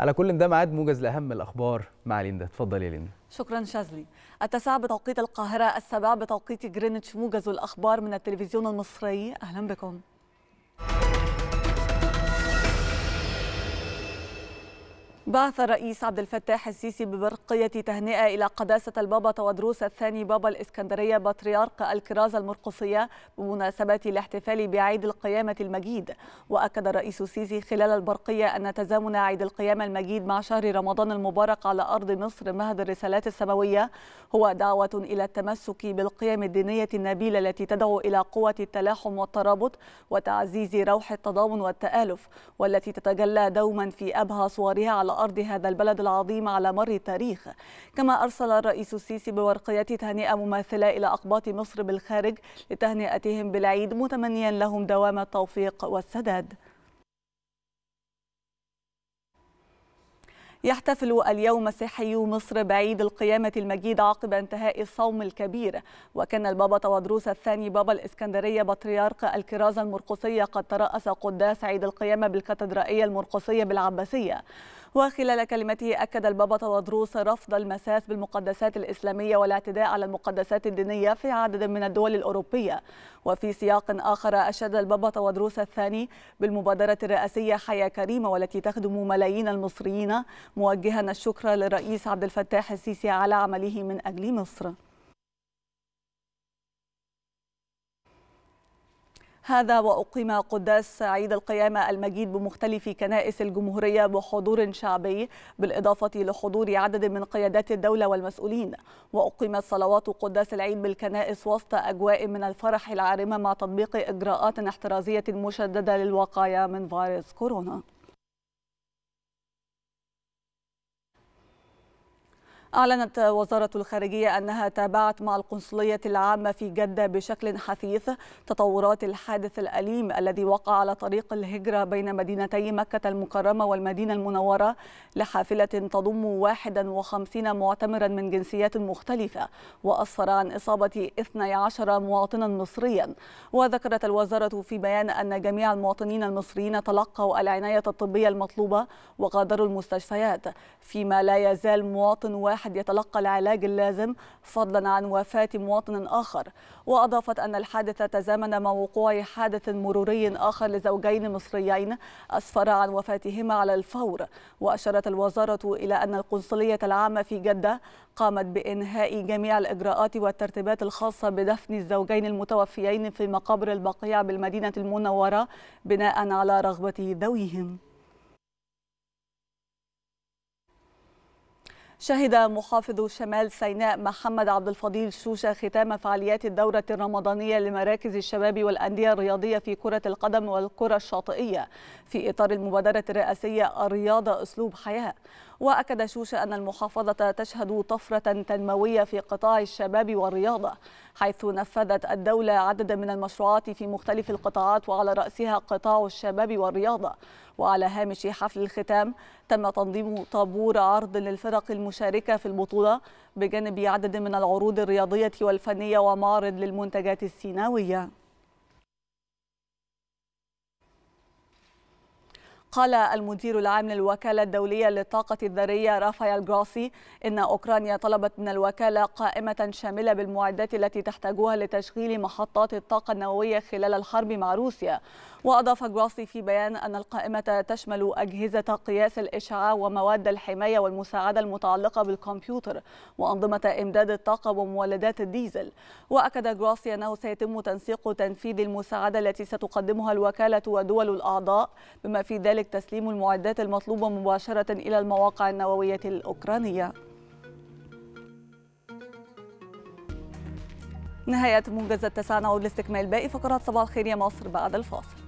على كل ده معاد موجز لاهم الاخبار مع ليندا اتفضل يا ليندا شكرا شاذلي التسعة بتوقيت القاهرة السبع بتوقيت جرينتش موجز الأخبار من التلفزيون المصري أهلا بكم بعث الرئيس عبد الفتاح السيسي ببرقية تهنئة إلى قداسة البابا تودروس الثاني بابا الإسكندرية بطريرك الكرازة المرقصية بمناسبة الاحتفال بعيد القيامة المجيد وأكد الرئيس السيسي خلال البرقية أن تزامن عيد القيامة المجيد مع شهر رمضان المبارك على أرض مصر مهد الرسالات السماوية هو دعوة إلى التمسك بالقيم الدينية النبيلة التي تدعو إلى قوة التلاحم والترابط وتعزيز روح التضامن والتآلف والتي تتجلى دوما في أبهى صورها على أرض هذا البلد العظيم على مر التاريخ كما أرسل الرئيس السيسي بورقية تهنئة مماثلة إلى أقباط مصر بالخارج لتهنئتهم بالعيد متمنيا لهم دوام التوفيق والسداد يحتفل اليوم سيحي مصر بعيد القيامة المجيد عقب انتهاء الصوم الكبير وكان البابا تودروس الثاني بابا الإسكندرية بطريرك الكرازة المرقسية قد ترأس قداس عيد القيامة بالكاتدرائية المرقسية بالعباسية وخلال كلمته أكد البابا تودروس رفض المساس بالمقدسات الإسلامية والاعتداء على المقدسات الدينية في عدد من الدول الأوروبية وفي سياق آخر أشاد البابا تودروس الثاني بالمبادرة الرئاسية حياة كريمة والتي تخدم ملايين المصريين موجها الشكر للرئيس عبد الفتاح السيسي على عمله من أجل مصر هذا وأقيم قداس عيد القيامة المجيد بمختلف كنائس الجمهورية بحضور شعبي بالإضافة لحضور عدد من قيادات الدولة والمسؤولين وأقيمت صلوات قداس العيد بالكنائس وسط أجواء من الفرح العارمة مع تطبيق إجراءات احترازية مشددة للوقاية من فيروس كورونا أعلنت وزارة الخارجية أنها تابعت مع القنصلية العامة في جدة بشكل حثيث تطورات الحادث الأليم الذي وقع على طريق الهجرة بين مدينتي مكة المكرمة والمدينة المنورة لحافلة تضم 51 معتمرا من جنسيات مختلفة وأسفر عن إصابة 12 مواطنا مصريا وذكرت الوزارة في بيان أن جميع المواطنين المصريين تلقوا العناية الطبية المطلوبة وغادروا المستشفيات فيما لا يزال مواطن واحد واحد يتلقى العلاج اللازم فضلا عن وفاة مواطن آخر وأضافت أن الحادث تزامن مع وقوع حادث مروري آخر لزوجين مصريين أسفر عن وفاتهما على الفور وأشارت الوزارة إلى أن القنصلية العامة في جدة قامت بإنهاء جميع الإجراءات والترتيبات الخاصة بدفن الزوجين المتوفيين في مقابر البقيع بالمدينة المنورة بناء على رغبة ذويهم شهد محافظ شمال سيناء محمد عبد الفضيل شوشة ختام فعاليات الدورة الرمضانية لمراكز الشباب والأندية الرياضية في كرة القدم والكرة الشاطئية في إطار المبادرة الرئاسية الرياضة أسلوب حياة وأكد شوشة أن المحافظة تشهد طفرة تنموية في قطاع الشباب والرياضة حيث نفذت الدولة عددا من المشروعات في مختلف القطاعات وعلى رأسها قطاع الشباب والرياضة وعلى هامش حفل الختام تم تنظيم طابور عرض للفرق المشاركة في البطولة بجانب عدد من العروض الرياضية والفنية ومعرض للمنتجات السيناوية قال المدير العام للوكالة الدولية للطاقة الذرية رافائيل جراسي إن أوكرانيا طلبت من الوكالة قائمة شاملة بالمعدات التي تحتاجها لتشغيل محطات الطاقة النووية خلال الحرب مع روسيا وأضاف جراسي في بيان أن القائمة تشمل أجهزة قياس الإشعاع ومواد الحماية والمساعدة المتعلقة بالكمبيوتر وأنظمة إمداد الطاقة ومولدات الديزل وأكد جراسي أنه سيتم تنسيق تنفيذ المساعدة التي ستقدمها الوكالة ودول الأعضاء بما في ذلك وكذلك تسليم المعدات المطلوبة مباشرة إلى المواقع النووية الأوكرانية نهاية موجز التسعة نعود لاستكمال باقي فقرات صباح الخير يا مصر بعد الفاصل